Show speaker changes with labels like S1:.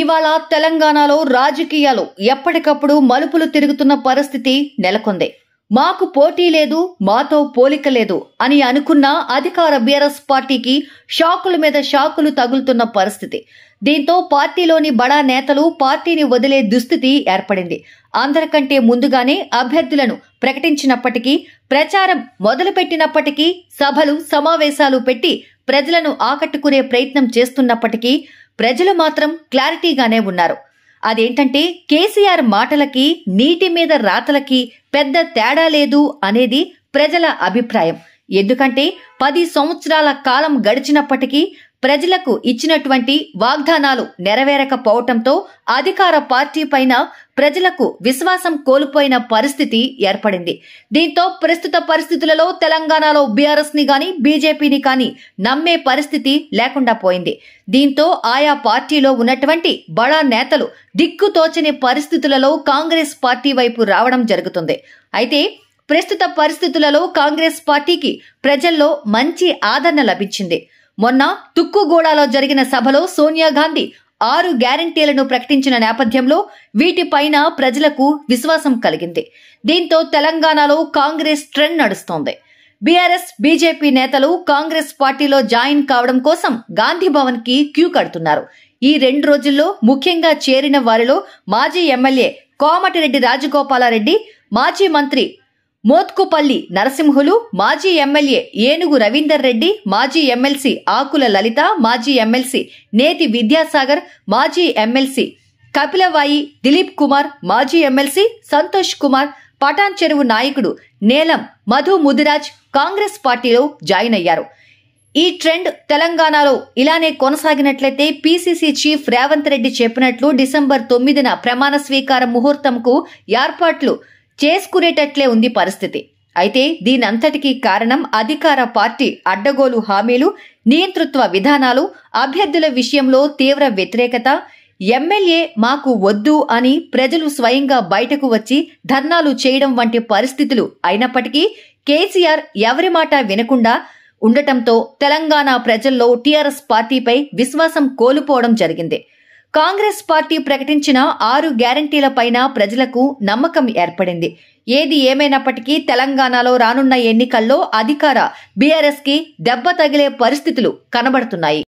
S1: ఇవాళ తెలంగాణలో రాజకీయాలు ఎప్పటికప్పుడు మలుపులు తిరుగుతున్న పరిస్థితి నెలకొంది మాకు పోటీ లేదు మాతో పోలిక లేదు అని అనుకున్న అధికార బీఆర్ఎస్ పార్టీకి షాకుల మీద షాకులు తగులుతున్న పరిస్థితి దీంతో పార్టీలోని బడా నేతలు పార్టీని వదిలే దుస్థితి ఏర్పడింది అందరికంటే ముందుగానే అభ్యర్థులను ప్రకటించినప్పటికీ ప్రచారం మొదలుపెట్టినప్పటికీ సభలు సమావేశాలు పెట్టి ప్రజలను ఆకట్టుకునే ప్రయత్నం చేస్తున్నప్పటికీ ప్రజలు మాత్రం క్లారిటీగానే ఉన్నారు అదేంటంటే కేసీఆర్ మాటలకి నీటి మీద రాతలకి పెద్ద తేడా లేదు అనేది ప్రజల అభిప్రాయం ఎందుకంటే పది సంవత్సరాల కాలం గడిచినప్పటికీ ప్రజలకు ఇచ్చినటువంటి వాగ్దానాలు నెరవేరకపోవటంతో అధికార పార్టీ పైన ప్రజలకు విశ్వాసం కోల్పోయిన పరిస్థితి ఏర్పడింది దీంతో ప్రస్తుత పరిస్థితులలో తెలంగాణలో బీఆర్ఎస్ ని గాని బీజేపీని కానీ నమ్మే పరిస్థితి లేకుండా పోయింది దీంతో ఆయా పార్టీలో ఉన్నటువంటి బడా నేతలు దిక్కుతోచని పరిస్థితులలో కాంగ్రెస్ పార్టీ వైపు రావడం జరుగుతుంది అయితే ప్రస్తుత పరిస్థితులలో కాంగ్రెస్ పార్టీకి ప్రజల్లో మంచి ఆదరణ లభించింది మొన్న తుక్కుగూడాలో జరిగిన సభలో సోనియా గాంధీ ఆరు గ్యారంటీలను ప్రకటించిన నేపథ్యంలో వీటిపైన ప్రజలకు విశ్వాసం కలిగింది దీంతో తెలంగాణలో కాంగ్రెస్ ట్రెండ్ నడుస్తోంది బీఆర్ఎస్ బీజేపీ నేతలు కాంగ్రెస్ పార్టీలో జాయిన్ కావడం కోసం గాంధీ భవన్ కి క్యూ కడుతున్నారు ఈ రెండు రోజుల్లో ముఖ్యంగా చేరిన వారిలో మాజీ ఎమ్మెల్యే కోమటిరెడ్డి రాజగోపాలారెడ్డి మాజీ మంత్రి మోత్కుపల్లి నరసింహులు మాజీ ఎమ్మెల్యే ఏనుగు రవీందర్ రెడ్డి మాజీ ఎమ్మెల్సీ ఆకుల లలిత మాజీ ఎమ్మెల్సీ నేతి విద్యాసాగర్ మాజీ ఎమ్మెల్సీ కపిలవాయి దిలీప్ కుమార్ మాజీ ఎమ్మెల్సీ సంతోష్ కుమార్ పటాన్ చెరువు నాయకుడు నేలం మధు ముదిరాజ్ కాంగ్రెస్ పార్టీలో జాయిన్ అయ్యారు ఈ ట్రెండ్ తెలంగాణలో ఇలానే కొనసాగినట్లయితే పీసీసీ చీఫ్ రేవంత్ రెడ్డి చెప్పినట్లు డిసెంబర్ తొమ్మిదిన ప్రమాణ స్వీకార ముహూర్తంకు ఏర్పాట్లు చేసుకునేటట్లే ఉంది పరిస్థితి అయితే దీనంతటికీ కారణం అధికార పార్టీ అడ్డగోలు హామీలు నియంతృత్వ విధానాలు అభ్యర్థుల విషయంలో తీవ్ర వ్యతిరేకత ఎమ్మెల్యే మాకు వద్దు అని ప్రజలు స్వయంగా బయటకు వచ్చి ధర్నాలు చేయడం వంటి పరిస్థితులు అయినప్పటికీ కేసీఆర్ ఎవరి మాట వినకుండా ఉండటంతో తెలంగాణ ప్రజల్లో టీఆర్ఎస్ పార్టీపై విశ్వాసం కోల్పోవడం జరిగింది కాంగ్రెస్ పార్టీ ప్రకటించిన ఆరు గ్యారంటీలపైన ప్రజలకు నమ్మకం ఏర్పడింది ఏది ఏమైనప్పటికీ తెలంగాణలో రానున్న ఎన్నికల్లో అధికార బీఆర్ఎస్ కి దెబ్బ తగిలే పరిస్థితులు కనబడుతున్నాయి